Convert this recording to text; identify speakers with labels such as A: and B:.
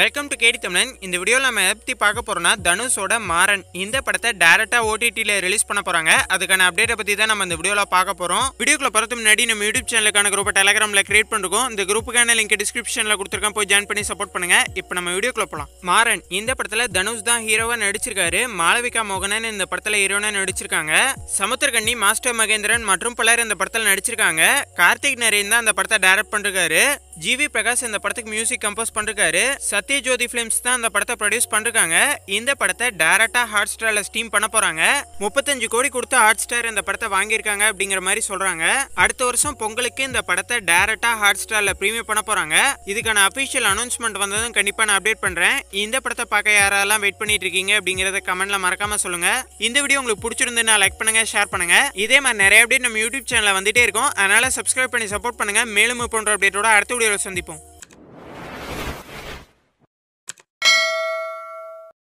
A: Welcome to கேடி தமிழன் இந்த வீடியோவில் நம்ம எப்படி பார்க்க போகிறோம்னா தனுஷோட மாறன் இந்த படத்தை டேரெக்டாக ஓடிடியில் ரிலீஸ் பண்ண போகிறாங்க அதுக்கான அப்டேட்டை பற்றி தான் நம்ம இந்த வீடியோவில் பார்க்க போகிறோம் வீடியோக்குள்ள போகிறது முன்னாடி நம்ம யூடியூப் சேனலுக்கான குரூப்பை டெலகிராமில் கிரியேட் பண்ணிருக்கோம் இந்த குரூப்புக்கான லிங்க் டிஸ்கிரிப்ஷனில் கொடுத்துருக்கோம் போய் ஜாயின் பண்ணி சப்போர்ட் பண்ணுங்கள் இப்போ நம்ம வீடியோக்குள்ள போகலாம் மாறன் இந்த படத்தில் தனுஷ் தான் ஹீரோவாக நடிச்சிருக்காரு மாளவிகா மோகனன் இந்த படத்தில் ஹீரோனாக நடிச்சிருக்காங்க சமுத்திரகண்ணி மாஸ்டர் மகேந்திரன் மற்றும் பலர் இந்த படத்தில் நடிச்சிருக்காங்க கார்த்திக் நரேன் தான் இந்த படத்தை டைரக்ட் பண்ணிருக்காரு ஜிவி பிரகாஷ் இந்த படத்துக்கு மியூசிக் கம்போஸ் பண்ணிருக்காரு சத்ய ஜோதி பிலிம்ஸ் தான் இந்த படத்தை ப்ரொடியூஸ் பண்ணிருக்காங்க இந்த படத்தை டேரக்டா ஹாட் ஸ்டார்ல ஸ்டீம் பண்ண போறாங்க முப்பத்தஞ்சு கோடி கொடுத்து ஹாட் ஸ்டார் இந்த படத்தை வாங்கியிருக்காங்க அப்படிங்கிற மாதிரி சொல்றாங்க அடுத்த வருஷம் பொங்கலுக்கு இந்த படத்தை டேரக்டா ஹாட் ஸ்டார்ல ப்ரீமியம் பண்ண போறாங்க இதுக்கான அபிஷியல் அனௌன்ஸ்மெண்ட் வந்ததும் கண்டிப்பா நான் அப்டேட் பண்றேன் இந்த படத்தை பார்க்க யாரெல்லாம் வெயிட் பண்ணிட்டு இருக்கீங்க அப்படிங்கறத கமெண்ட்ல மறக்காம சொல்லுங்க இந்த வீடியோ உங்களுக்கு பிடிச்சிருந்தா லைக் பண்ணுங்க ஷேர் பண்ணுங்க இதே மாதிரி நிறைய அப்டேட் நம்ம யூடியூப் சேனல்ல வந்துட்டே இருக்கும் அதனால சப்ஸ்கிரைப் பண்ணி சப்போர்ட் பண்ணுங்க மேலும் போன்ற அப்டேட்டோட அடுத்த வீடியோ Sandipón.